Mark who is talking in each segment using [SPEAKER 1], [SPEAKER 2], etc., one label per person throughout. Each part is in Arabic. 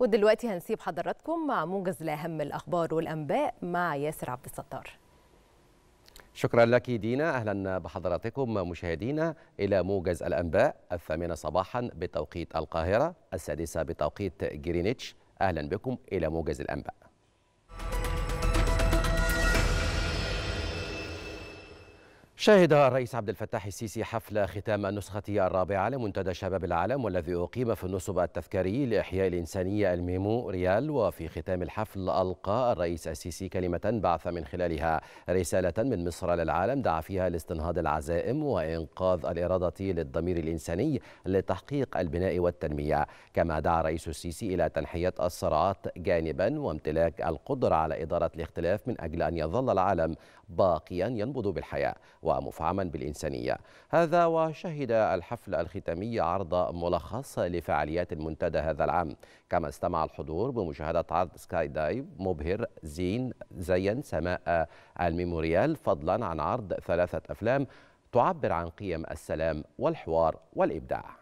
[SPEAKER 1] ودلوقتي هنسيب حضراتكم مع موجز لأهم الأخبار والأنباء مع ياسر عبد الستار شكرا لك دينا أهلا بحضراتكم مشاهدينا إلى موجز الأنباء الثامنة صباحا بتوقيت القاهرة السادسة بتوقيت جرينتش أهلا بكم إلى موجز الأنباء شهد الرئيس عبد الفتاح السيسي حفل ختام النسخة الرابعة لمنتدى شباب العالم والذي أقيم في النصب التذكاري لإحياء الإنسانية الميمو ريال وفي ختام الحفل ألقى الرئيس السيسي كلمة بعث من خلالها رسالة من مصر للعالم دعا فيها لاستنهاض العزائم وإنقاذ الإرادة للضمير الإنساني لتحقيق البناء والتنمية كما دعا الرئيس السيسي إلى تنحية الصراعات جانبا وامتلاك القدرة على إدارة الاختلاف من أجل أن يظل العالم باقيا ينبض بالحياة ومفعما بالإنسانية هذا وشهد الحفل الختامي عرض ملخص لفعاليات المنتدى هذا العام كما استمع الحضور بمشاهدة عرض سكاي دايف مبهر زين زين سماء الميموريال فضلا عن عرض ثلاثة أفلام تعبر عن قيم السلام والحوار والإبداع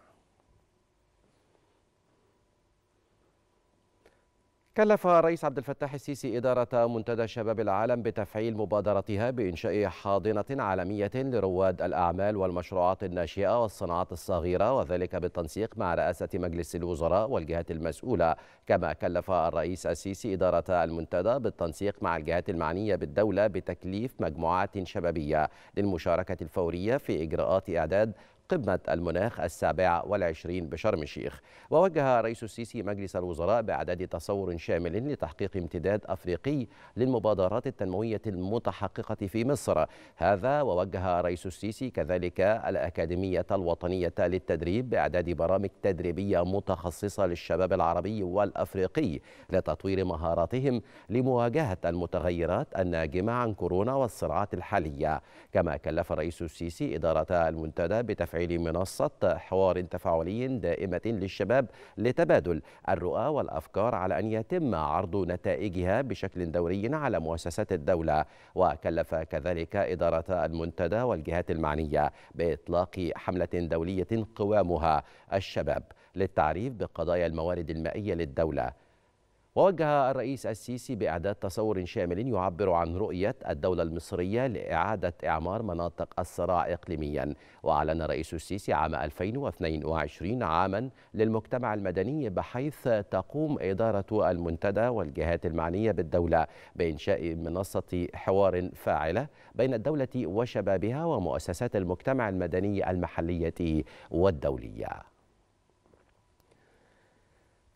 [SPEAKER 1] كلف رئيس عبد الفتاح السيسي إدارة منتدى شباب العالم بتفعيل مبادرتها بإنشاء حاضنة عالمية لرواد الأعمال والمشروعات الناشئة والصناعات الصغيرة وذلك بالتنسيق مع رئاسة مجلس الوزراء والجهات المسؤولة كما كلف الرئيس السيسي إدارة المنتدى بالتنسيق مع الجهات المعنية بالدولة بتكليف مجموعات شبابية للمشاركة الفورية في إجراءات إعداد قمة المناخ السابع والعشرين بشرم الشيخ ووجه رئيس السيسي مجلس الوزراء بإعداد تصور شامل لتحقيق امتداد أفريقي للمبادرات التنموية المتحققة في مصر هذا ووجه رئيس السيسي كذلك الأكاديمية الوطنية للتدريب بإعداد برامج تدريبية متخصصة للشباب العربي والأفريقي لتطوير مهاراتهم لمواجهة المتغيرات الناجمة عن كورونا والصراعات الحالية كما كلف رئيس السيسي إدارة المنتدى بتفعيل تفعيل منصة حوار تفاعلي دائمة للشباب لتبادل الرؤى والأفكار على أن يتم عرض نتائجها بشكل دوري على مؤسسات الدولة وكلف كذلك إدارة المنتدى والجهات المعنية بإطلاق حملة دولية قوامها الشباب للتعريف بقضايا الموارد المائية للدولة ووجه الرئيس السيسي بإعداد تصور شامل يعبر عن رؤية الدولة المصرية لإعادة إعمار مناطق الصراع إقليميا وأعلن الرئيس السيسي عام 2022 عاما للمجتمع المدني بحيث تقوم إدارة المنتدى والجهات المعنية بالدولة بإنشاء منصة حوار فاعلة بين الدولة وشبابها ومؤسسات المجتمع المدني المحلية والدولية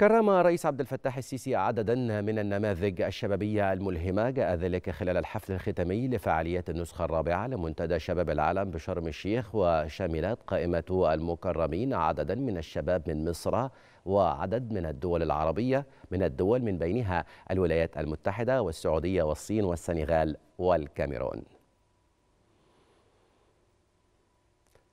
[SPEAKER 1] كرم رئيس عبد الفتاح السيسي عددا من النماذج الشبابية الملهمة جاء ذلك خلال الحفل الختامي لفعاليات النسخة الرابعة لمنتدى شباب العالم بشرم الشيخ وشملت قائمة المكرمين عددا من الشباب من مصر وعدد من الدول العربية من الدول من بينها الولايات المتحدة والسعودية والصين والسنغال والكاميرون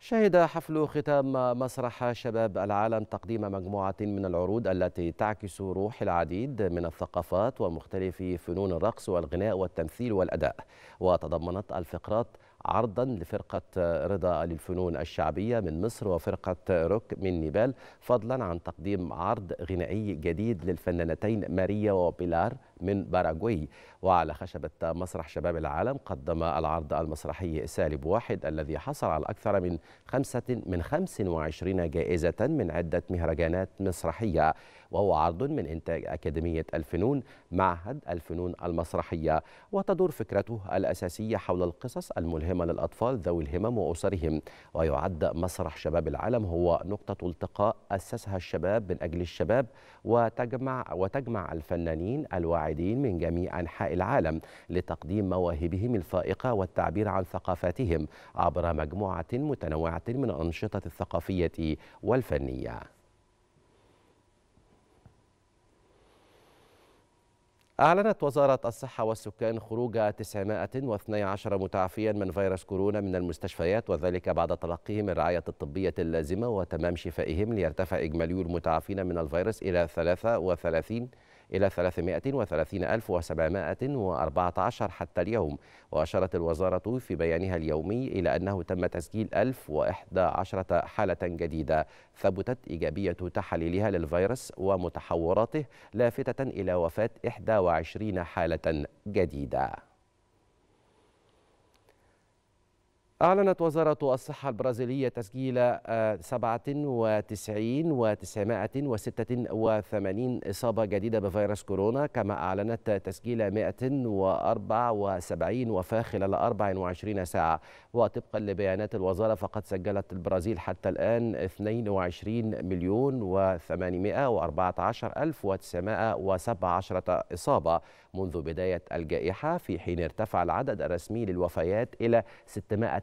[SPEAKER 1] شهد حفل ختام مسرح شباب العالم تقديم مجموعة من العروض التي تعكس روح العديد من الثقافات ومختلف فنون الرقص والغناء والتمثيل والأداء وتضمنت الفقرات عرضا لفرقة رضا للفنون الشعبية من مصر وفرقة روك من نيبال فضلا عن تقديم عرض غنائي جديد للفنانتين ماريا وبيلار من باراغواي وعلى خشبة مسرح شباب العالم قدم العرض المسرحي سالب واحد الذي حصل على أكثر من خمسة من 25 جائزة من عدة مهرجانات مسرحية وهو عرض من إنتاج أكاديمية الفنون معهد الفنون المسرحية وتدور فكرته الأساسية حول القصص الملهمة للأطفال ذوي الهمم وأسرهم ويعد مسرح شباب العالم هو نقطة التقاء أسسها الشباب من أجل الشباب وتجمع, وتجمع الفنانين الواعي القاعدين من جميع أنحاء العالم لتقديم مواهبهم الفائقة والتعبير عن ثقافاتهم عبر مجموعة متنوعة من الأنشطة الثقافية والفنية أعلنت وزارة الصحة والسكان خروج 912 متعافيا من فيروس كورونا من المستشفيات وذلك بعد تلقيهم الرعاية الطبية اللازمة وتمام شفائهم ليرتفع إجمالي المتعافين من الفيروس إلى 33 إلى 330714 حتى اليوم وأشارت الوزارة في بيانها اليومي إلى أنه تم تسجيل 1011 حالة جديدة ثبتت إيجابية تحاليلها للفيروس ومتحوراته لافتة إلى وفاة 21 حالة جديدة أعلنت وزارة الصحة البرازيلية تسجيل 97 آه، و986 إصابة جديدة بفيروس كورونا كما أعلنت تسجيل 174 وفاة خلال 24 ساعة وطبقا لبيانات الوزارة فقد سجلت البرازيل حتى الآن 22 مليون و814 ألف و917 إصابة منذ بداية الجائحة في حين ارتفع العدد الرسمي للوفيات إلى 600